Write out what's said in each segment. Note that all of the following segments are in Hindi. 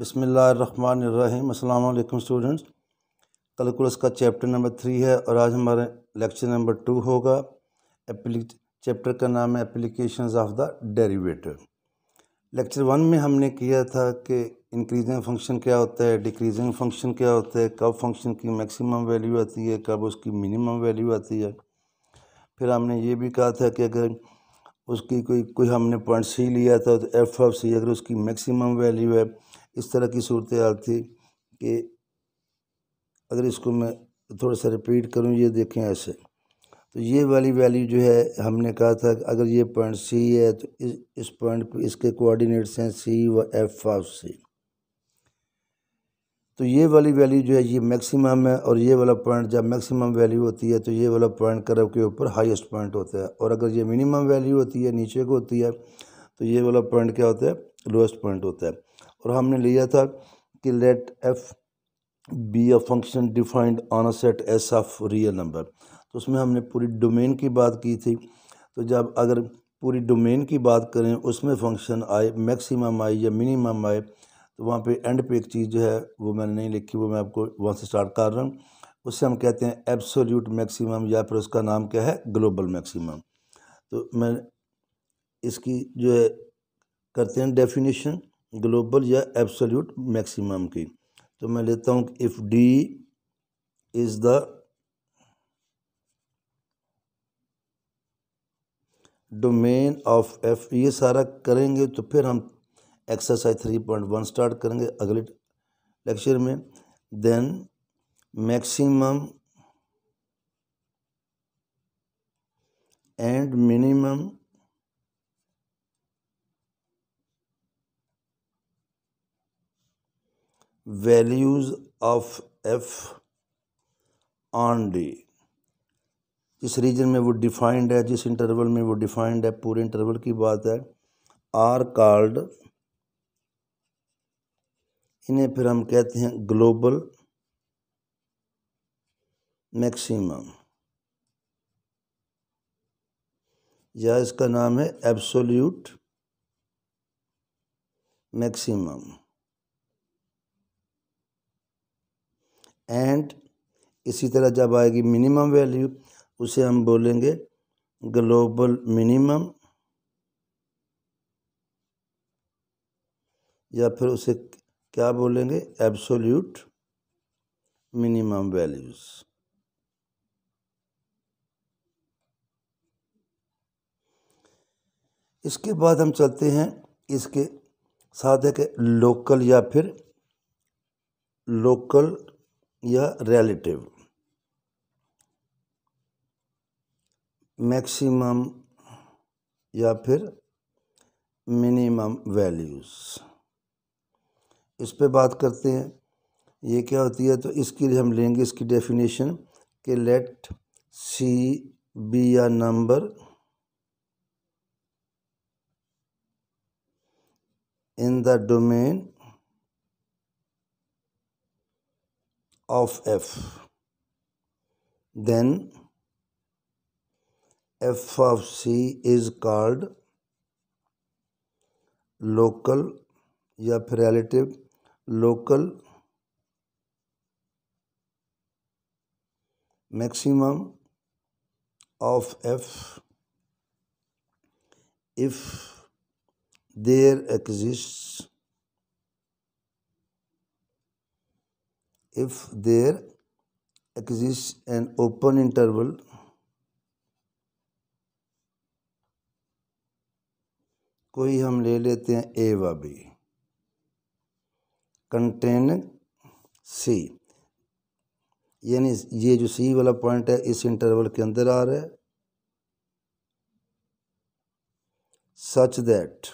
बसमीम् अल्लाम स्टूडेंट्स कलकुलस का चैप्टर नंबर थ्री है और आज हमारा लेक्चर नंबर टू होगा चैप्टर का नाम है application of the derivative lecture one में हमने किया था कि इंक्रीजिंग फंक्शन क्या होता है डिक्रीजिंग फंक्शन क्या होता है कब फंक्शन की मैक्सिमम वैल्यू आती है कब उसकी मिनिमम वैल्यू आती है फिर हमने ये भी कहा था कि अगर उसकी कोई कोई हमने पॉइंट सी लिया था तो एफ ऑफ सी अगर उसकी मैक्सिमम वैल्यू है इस तरह की सूरत हाल थी कि अगर इसको मैं थोड़ा सा रिपीट करूँ ये देखें ऐसे तो ये वाली वैल्यू जो है हमने कहा था कि अगर ये पॉइंट सी है तो इस इस पॉइंट को इसके कोऑर्डिनेट्स हैं सी व एफ फाइव सी तो ये वाली वैल्यू जो है ये मैक्सिमम है और ये वाला पॉइंट जब मैक्सिमम वैल्यू होती है तो ये वाला पॉइंट कर्व के ऊपर हाईएस्ट पॉइंट होता है और अगर ये मिनिमम वैल्यू होती है नीचे को होती है तो ये वाला पॉइंट क्या होता है लोएस्ट पॉइंट होता है और हमने लिया था कि let F be a function defined on a set S of real number तो उसमें हमने पूरी डोमेन की बात की थी तो जब अगर पूरी डोमेन की बात करें उसमें फंक्शन आए मैक्सिमम आए या मिनिमम आए तो वहाँ पे एंड पे एक चीज़ जो है वो मैंने नहीं लिखी वो मैं आपको वहाँ से स्टार्ट कर रहा हूँ उससे हम कहते हैं एब्सोल्यूट मैक्सिमम या फिर उसका नाम क्या है ग्लोबल मैक्सिमम तो मैं इसकी जो है करते हैं डेफिनेशन ग्लोबल या एब्सोल्यूट मैक्सिमम की तो मैं लेता हूँ if D is the domain of F ये सारा करेंगे तो फिर हम exercise three point one start करेंगे अगले लेक्चर में then maximum and minimum values of F on D जिस रीजन में वो डिफाइंड है जिस इंटरवल में वो डिफाइंड है पूरे इंटरवल की बात है आर कार्ड इन्हें फिर हम कहते हैं ग्लोबल मैक्सिमम या इसका नाम है एब्सोल्यूट मैक्सिमम एंड इसी तरह जब आएगी मिनिमम वैल्यू उसे हम बोलेंगे ग्लोबल मिनिमम या फिर उसे क्या बोलेंगे एब्सोल्यूट मिनिमम वैल्यूज़ इसके बाद हम चलते हैं इसके साथ है कि लोकल या फिर लोकल या रिलेटिव मैक्सिमम या फिर मिनिमम वैल्यूज़ इस पे बात करते हैं ये क्या होती है तो इसके लिए हम लेंगे इसकी डेफिनेशन कि लेट सी बी या number in the domain of f then f of c is called local या फिर relative local maximum of F if there exists if there exists an open interval कोई हम ले लेते हैं ए व बी कंटेन सी यानी ये जो सी वाला पॉइंट है इस इंटरवल के अंदर आ रहा है such that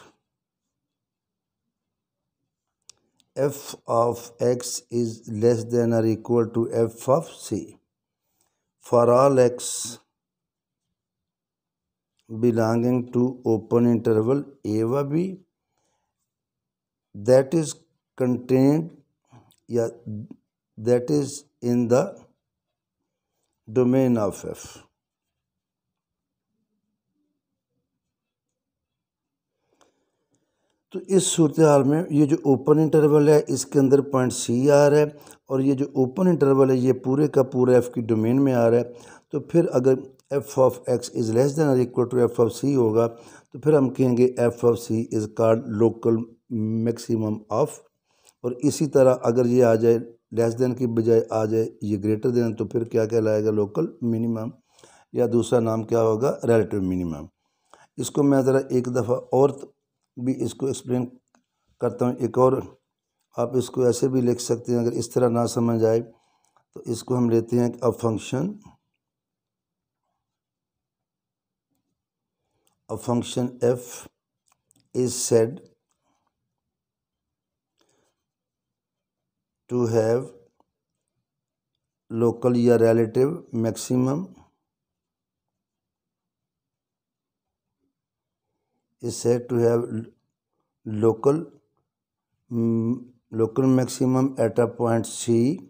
f of x is less than or equal to f of c for all x belonging to open interval a b b that is contained yeah, that is in the domain of f तो इस सूरत हाल में ये जो ओपन इंटरवल है इसके अंदर पॉइंट सी आ रहा है और ये जो ओपन इंटरवल है ये पूरे का पूरा एफ़ की डोमेन में आ रहा है तो फिर अगर F of X is less than और equal to F of C होगा तो फिर हम कहेंगे F of C is called local maximum of और इसी तरह अगर ये आ जाए लेस देन की बजाय आ जाए ये ग्रेटर देन तो फिर क्या कहलाएगा लोकल मिनिमम या दूसरा नाम क्या होगा रेलेटिव मिनिमम इसको मैं ज़रा एक दफ़ा और भी इसको एक्सप्लेन करता हूँ एक और आप इसको ऐसे भी लिख सकते हैं अगर इस तरह ना समझ आए तो इसको हम लेते हैं a function a function F is said to have local या relative maximum is said to have local mm, local maximum at a point C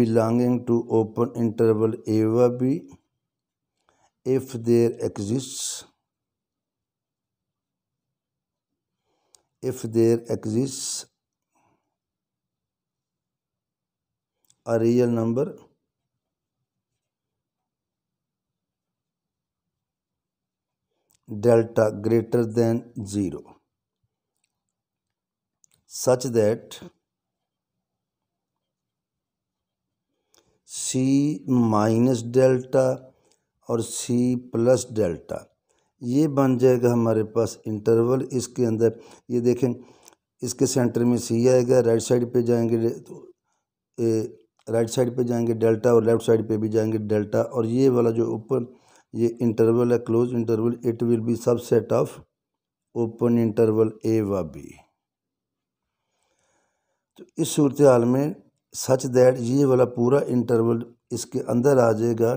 belonging to open interval a b if there exists if there exists a real number delta greater than 0 such that c minus delta और c प्लस डेल्टा ये बन जाएगा हमारे पास इंटरवल इसके अंदर ये देखें इसके सेंटर में सी आएगा राइट साइड पे जाएंगे तो राइट साइड पे जाएंगे डेल्टा और लेफ्ट साइड पे भी जाएंगे डेल्टा और ये वाला जो ऊपर ये इंटरवल है close interval it will be subset of open interval A व बी तो इस सूरत हाल में सच दैट ये वाला पूरा इंटरवल इसके अंदर आ जाएगा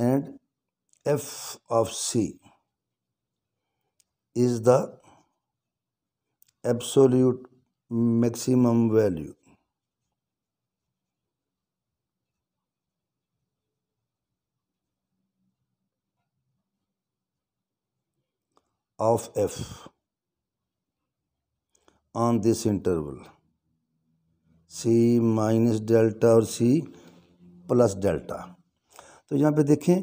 and F of C is the absolute maximum value of f on this interval c minus delta और c प्लस डेल्टा तो यहाँ पे देखें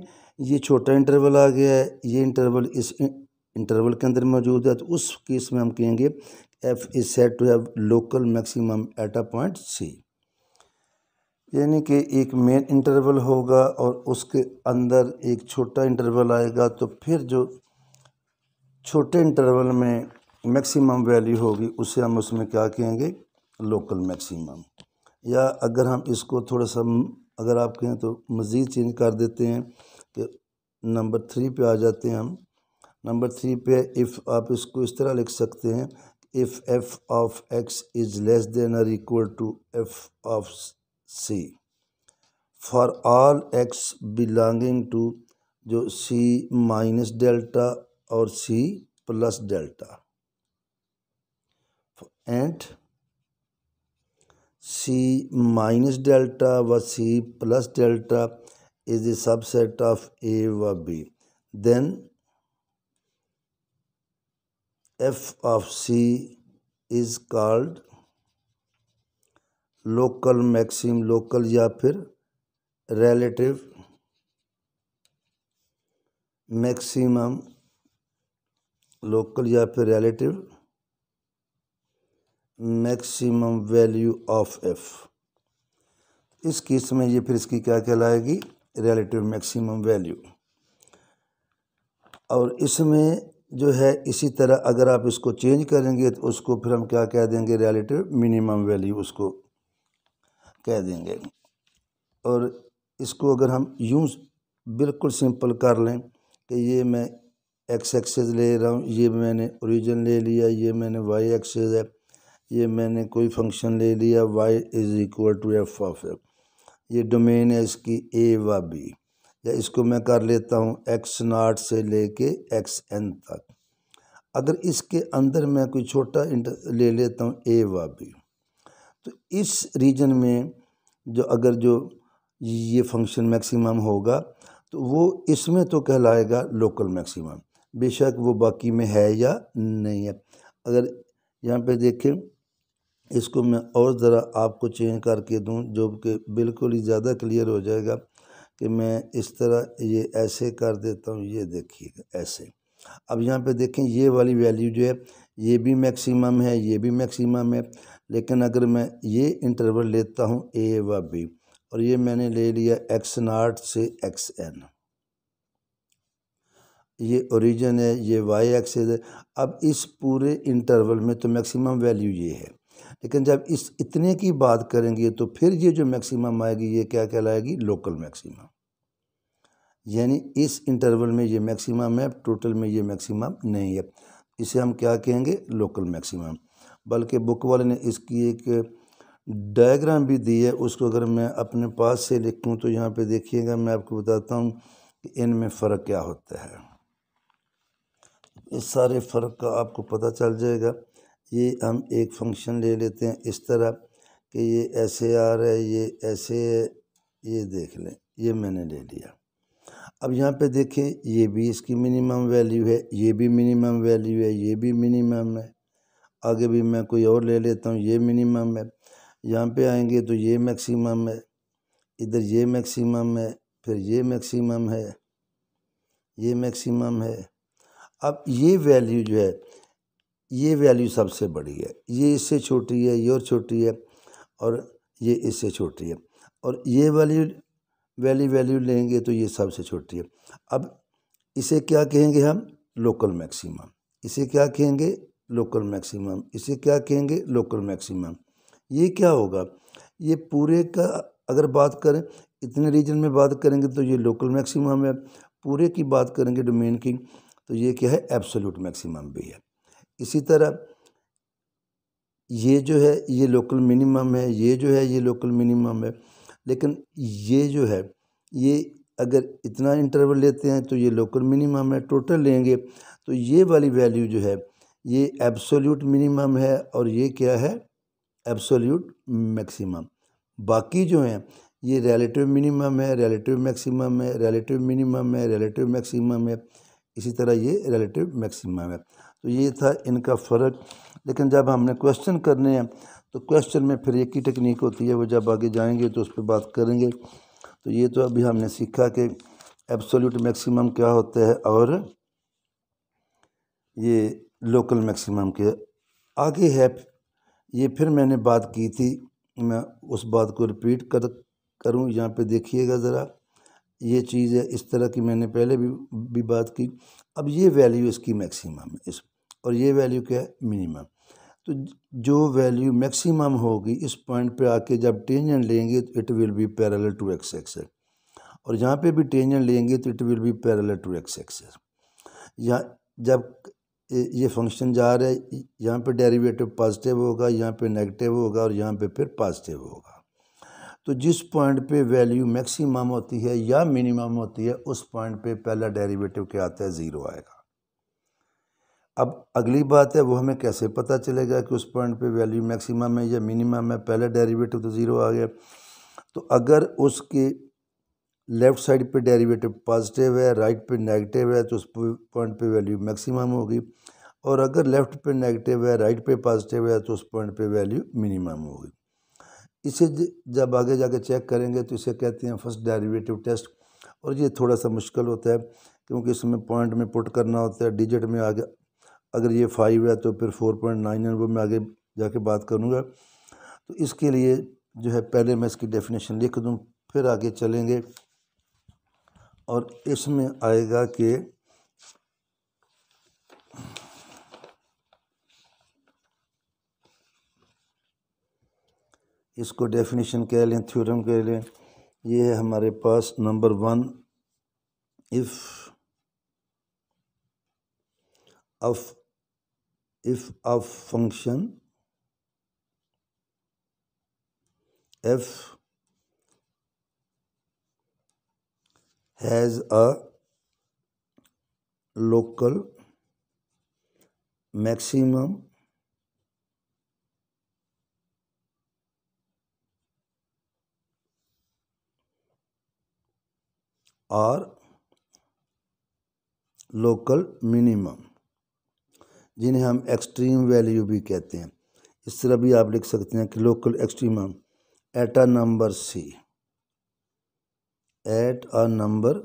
ये छोटा इंटरवल आ गया है ये इंटरवल इस इंटरवल के अंदर मौजूद है तो उस केस में हम कहेंगे F is set to have local maximum at a point C यानी कि एक मेन इंटरवल होगा और उसके अंदर एक छोटा इंटरवल आएगा तो फिर जो छोटे इंटरवल में मैक्सिमम वैल्यू होगी उससे हम उसमें क्या कहेंगे लोकल मैक्सिमम या अगर हम इसको थोड़ा सा अगर आप कहें तो मज़ीद चेंज कर देते हैं कि नंबर थ्री पे आ जाते हैं हम नंबर थ्री पे इफ़ आप इसको इस तरह लिख सकते हैं if F of X is less than और equal to F of C for all X belonging to जो सी माइनस डेल्टा और C plus delta and C minus delta व C plus delta is the subset of A व B then F of C is called local maxim local या फिर रिलेटिव मैक्सिमम लोकल या फिर relative maximum value of F इस केस में ये फिर इसकी क्या कहलाएगी रिलेटिव मैक्सिमम वैल्यू और इसमें जो है इसी तरह अगर आप इसको चेंज करेंगे तो उसको फिर हम क्या कह देंगे रिलेटिव मिनिमम वैल्यू उसको कह देंगे और इसको अगर हम यूज़ बिल्कुल सिंपल कर लें कि ये मैं एक्स एक्सेस ले रहा हूँ ये मैंने ओरिजिन ले लिया ये मैंने वाई एक्सेस है ये मैंने कोई फंक्शन ले लिया Y is equal to F of F ये डोमेन है इसकी ए व बी या इसको मैं कर लेता हूँ एक्स नाट से ले कर एक्स एन तक अगर इसके अंदर मैं कोई छोटा ले लेता हूँ ए व बी तो इस रीजन में जो अगर जो ये फंक्शन मैक्सिमम होगा तो वो इसमें तो कहलाएगा लोकल मैक्सिमम बेशक वो बाकी में है या नहीं है अगर यहाँ पे देखें इसको मैं और ज़रा आपको चेंज करके दूँ जो कि बिल्कुल ही ज़्यादा क्लियर हो जाएगा कि मैं इस तरह ये ऐसे कर देता हूँ ये देखिएगा ऐसे अब यहाँ पे देखें ये वाली वैल्यू जो है ये भी मैक्सिमम है ये भी मैक्सिमम है लेकिन अगर मैं ये इंटरवल लेता हूँ ए व बी और ये मैंने ले लिया एक्स नाट से एक्स एन ये ओरिजिन है ये वाई एक्सेस है अब इस पूरे इंटरवल में तो मैक्सिमम वैल्यू ये है लेकिन जब इस इतने की बात करेंगे तो फिर ये जो मैक्सिमम आएगी ये क्या कहलाएगी लोकल मैक्सिमम यानी इस इंटरवल में ये मैक्सिमम है टोटल में ये मैक्सिमम नहीं है इसे हम क्या कहेंगे लोकल मैक्सिमम बल्कि बुक वाले ने इसकी एक डायग्राम भी दी है उसको अगर मैं अपने पास से लिखूँ तो यहाँ पर देखिएगा मैं आपको बताता हूँ कि इनमें फ़र्क क्या होता है इस सारे फ़र्क का आपको पता चल जाएगा ये हम एक फंक्शन ले लेते हैं इस तरह कि ये ऐसे आ रहा है ये ऐसे है ये देख लें ये मैंने ले लिया अब यहाँ पे देखें ये भी इसकी मिनिमम वैल्यू है ये भी मिनिमम वैल्यू है ये भी मिनिमम है आगे भी मैं कोई और ले लेता हूँ ये मिनिमम है यहाँ पे आएंगे तो ये मैक्सिमम है इधर ये मैक्सिमम है फिर ये मैक्सिमम है ये मैक्सिमम है अब ये वैल्यू जो है ये वैल्यू सबसे बड़ी है ये इससे छोटी है ये और छोटी है और ये इससे छोटी है और ये वैल्यू वैली वैल्यू लेंगे तो ये सबसे छोटी है अब इसे क्या कहेंगे हम लोकल मैक्सिमम इसे क्या कहेंगे लोकल मैक्सिमम इसे क्या कहेंगे लोकल मैक्सिमम ये क्या होगा ये पूरे का अगर बात करें इतने रीजन में बात करेंगे तो ये लोकल मैक्सिमम है पूरे की बात करेंगे डोमेन की तो ये क्या है एब्सोल्यूट मैक्सिमम भी है इसी तरह ये जो है ये लोकल मिनिमम है ये जो है ये लोकल मिनिमम है लेकिन ये जो है ये अगर इतना इंटरवल लेते हैं तो ये लोकल मिनिमम है टोटल लेंगे तो ये वाली वैल्यू जो है ये एब्सोल्यूट मिनिमम है और ये क्या है एब्सोल्यूट मैक्सिमम बाकी जो हैं ये रिलेटिव मिनिमम है रिलेटिव मैक्सिमम है रिलेटिव मिनिमम है रिलेटिव मैक्सिमम है इसी तरह ये रिलेटिव मैक्सिमम है तो ये था इनका फ़र्क लेकिन जब हमने क्वेश्चन करने हैं तो क्वेश्चन में फिर एक ही टेक्निक होती है वो जब आगे जाएंगे तो उस पर बात करेंगे तो ये तो अभी हमने सीखा कि एब्सोल्यूट मैक्सिमम क्या होता है और ये लोकल मैक्सिमम के आगे है ये फिर मैंने बात की थी मैं उस बात को रिपीट कर करूँ यहाँ पे देखिएगा ज़रा ये चीज़ है इस तरह की मैंने पहले भी भी बात की अब ये वैल्यू इसकी मैक्सिमम इस और ये वैल्यू क्या है मिनिमम तो जो वैल्यू मैक्सिमम होगी इस पॉइंट पे आके जब टेंजेंट लेंगे तो it will be parallel to X axis और यहाँ पे भी टेंजेंट लेंगे तो it will be parallel to X axis यहाँ जब ये फंक्शन जा रहा है यहाँ पे डेरिवेटिव पॉजिटिव होगा यहाँ पे नेगेटिव होगा और यहाँ पे फिर पॉजिटिव होगा तो जिस पॉइंट पे वैल्यू मैक्सिमम होती है या मिनिमम होती है उस पॉइंट पे पहला डेरिवेटिव क्या आता है ज़ीरो आएगा अब अगली बात है वो हमें कैसे पता चलेगा कि उस पॉइंट पे वैल्यू मैक्सिमम है या मिनिमम है पहला डेरिवेटिव तो ज़ीरो आ गया तो अगर उसके लेफ़्ट साइड पे डेरिवेटिव पॉजिटिव है राइट पे नेगेटिव है तो उस पॉइंट पे वैल्यू मैक्सिमम होगी और अगर लेफ़्ट पे नेगेटिव है राइट पे पॉजिटिव है तो उस पॉइंट पे वैल्यू मिनिमम होगी इसे जब आगे जाके चेक करेंगे तो इसे कहते हैं फर्स्ट डेरिवेटिव टेस्ट और ये थोड़ा सा मुश्किल होता है क्योंकि इसमें पॉइंट में पुट करना होता है डिजिट में आगे अगर ये फाइव है तो फिर फोर पॉइंट नाइन है वो मैं आगे जाके बात करूँगा तो इसके लिए जो है पहले मैं इसकी डेफिनेशन लिख दूँ फिर आगे चलेंगे और इसमें आएगा कि इसको डेफिनेशन कह लें थ्योरम कह लें ये है हमारे पास number one if of if of function F has a local maximum और लोकल मिनिमम जिन्हें हम एक्सट्रीम वैल्यू भी कहते हैं इस तरह भी आप लिख सकते हैं कि local extremum at a number C at a number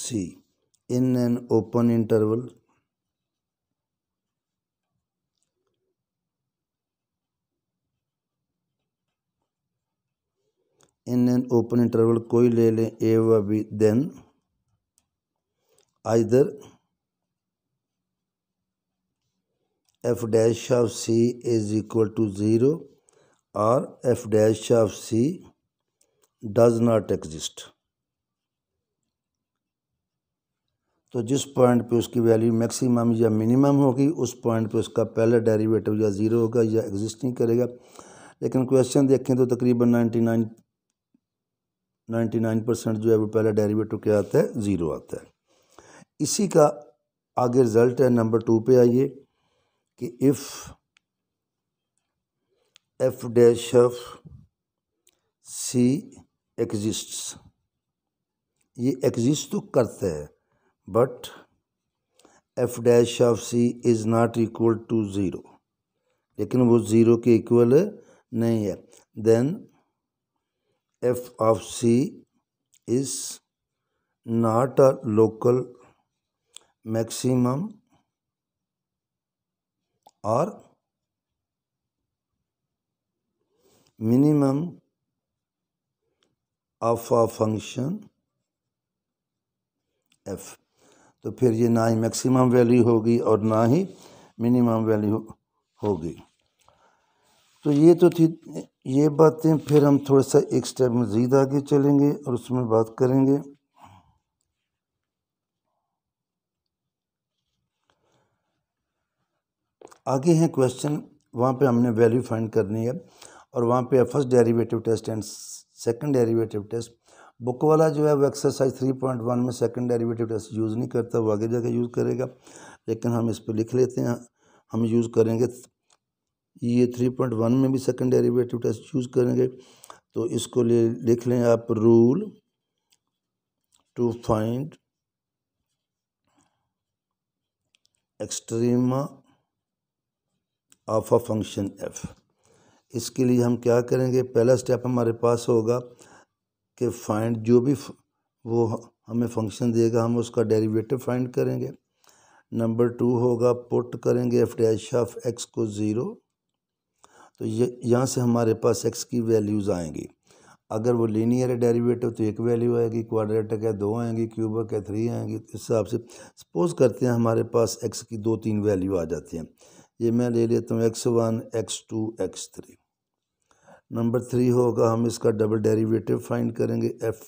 C in an open interval in an open interval कोई ले लें ए व B then either F dash of C is equal to zero और F dash of C does not exist तो जिस पॉइंट पे उसकी वैल्यू मैक्सिमम या मिनिमम होगी उस पॉइंट पे उसका पहला डेरिवेटिव या ज़ीरो होगा या एग्जिस्ट नहीं करेगा लेकिन क्वेश्चन देखें तो तकरीबन ninety nine ninety nine percent जो है वो पहला डेरिवेटिव क्या आता है ज़ीरो आता है इसी का आगे रिजल्ट है नंबर टू पे आइए कि if F dash F C exist ये एग्जिस्ट तो करता है but F dash of C is not equal to zero लेकिन वो ज़ीरो के इक्वल नहीं है then f of c is not a local maximum or minimum of a function f तो फिर ये ना ही मैक्सिमम वैल्यू होगी और ना ही मिनिमम वैल्यू होगी तो ये तो थी ये बातें फिर हम थोड़ा सा एक स्टेप मज़ीद आगे चलेंगे और उसमें बात करेंगे आगे हैं क्वेश्चन वहाँ पे हमने वैल्यू फाइंड करनी है और वहाँ पे first derivative test and second derivative test book वाला जो है वो एक्सरसाइज थ्री पॉइंट वन में सेकंड डेरिवेटिव टेस्ट यूज़ नहीं करता वो आगे जाकर यूज़ करेगा लेकिन हम इस पर लिख लेते हैं हम यूज़ करेंगे ये थ्री पॉइंट वन में भी सेकंड डेरिवेटिव टेस्ट यूज़ करेंगे तो इसको ले लिख लें आप rule to find extrema of a function F इसके लिए हम क्या करेंगे पहला स्टेप हमारे पास होगा कि फाइंड जो भी वो हमें फंक्शन देगा हम उसका डेरिवेटिव फाइंड करेंगे नंबर टू होगा पुट करेंगे एफ डैश ऑफ एक्स को ज़ीरो तो ये यहाँ से हमारे पास एक्स की वैल्यूज़ आएंगी अगर वो लीनियर है डेरिवेटिव तो एक वैल्यू आएगी क्वाड्रेटिक है दो आएंगी क्यूबक है थ्री आएंगी तो इस हिसाब से सपोज़ करते हैं हमारे पास एक्स की दो तीन वैल्यू आ जाती हैं ये मैं ले लेता हूँ X one X two X three number three होगा हम इसका डबल डेरिवेटिव फाइंड करेंगे F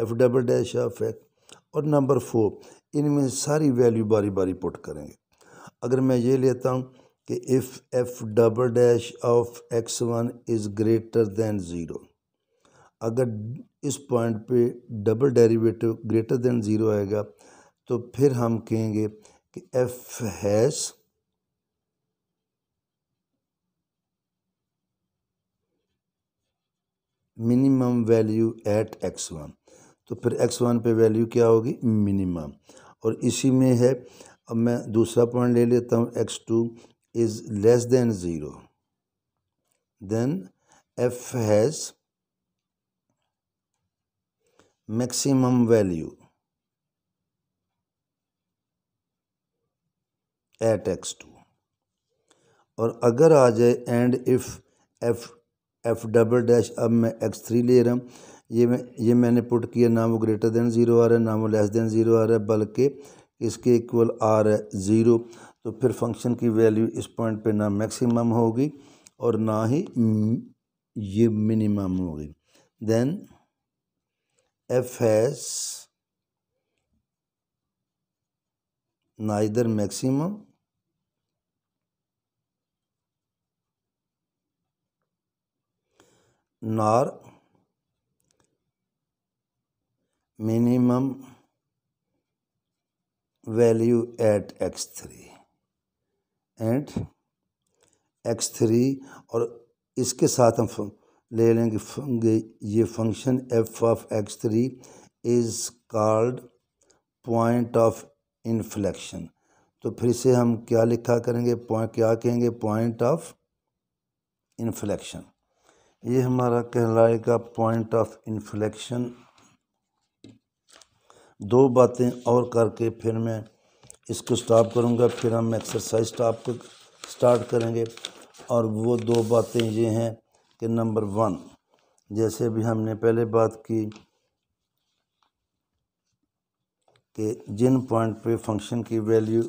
F double dash of X और नंबर फोर इनमें सारी वैल्यू बारी बारी पुट करेंगे अगर मैं ये लेता हूँ कि if F double dash of X one is greater than zero अगर इस पॉइंट पे double derivative greater than zero आएगा तो फिर हम कहेंगे कि F has minimum value at X one तो फिर एक्स वन पे वैल्यू क्या होगी मिनिमम और इसी में है अब मैं दूसरा पॉइंट ले लेता हूँ X two is less than zero then F has maximum value at X two और अगर आ जाए and if F F double dash अब मैं एक्स थ्री ले रहा हूँ ये मैं ये मैंने पुट किया ना वो ग्रेटर देन ज़ीरो आ रहा है ना वो लेस देन ज़ीरो आ रहा है बल्कि इसके इक्वल आ रहा है ज़ीरो तो फिर फंक्शन की वैल्यू इस पॉइंट पे ना मैक्सिमम होगी और ना ही ये मिनिमम होगी देन एफ एस ना इधर मैक्सिमम नार minimum value at x3 and x3 और इसके साथ हम ले लेंगे ये function F of X three is called point of inflection तो फिर से हम क्या लिखा करेंगे पॉइंट क्या कहेंगे पॉइंट ऑफ इन्फ्लेक्शन ये हमारा कहलाएगा पॉइंट ऑफ इन्फ्लेक्शन दो बातें और करके फिर मैं इसको स्टॉप करूँगा फिर हम एक्सरसाइज स्टॉप स्टार्ट करेंगे और वो दो बातें ये हैं कि नंबर वन जैसे भी हमने पहले बात की कि जिन पॉइंट पे फंक्शन की वैल्यू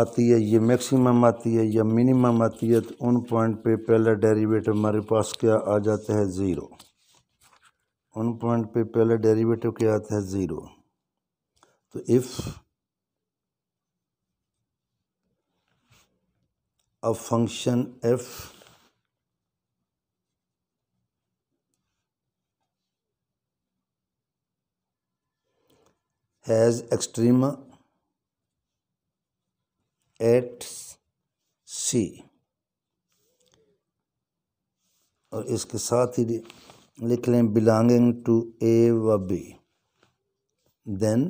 आती है ये मैक्सिमम आती है या मिनिमम आती है तो उन पॉइंट पे पहला डेरिवेटिव हमारे पास क्या आ जाता है ज़ीरो उन पॉइंट पे पहले डेरिवेटिव क्या आता है ज़ीरो तो if a function F has extreme at C और इसके साथ ही लिख लें बिलोंगिंग टू ए व B then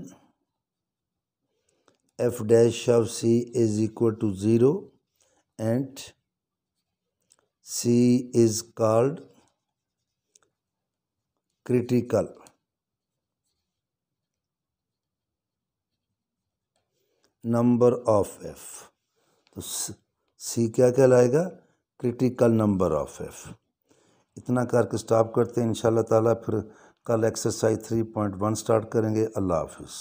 F dash of C is equal to zero and C is called critical number of F तो सी क्या कहलाएगा क्रिटिकल नंबर ऑफ एफ इतना करके स्टॉप करते हैं इन ताला फिर कल exercise three point one start करेंगे अल्लाह हाफिज़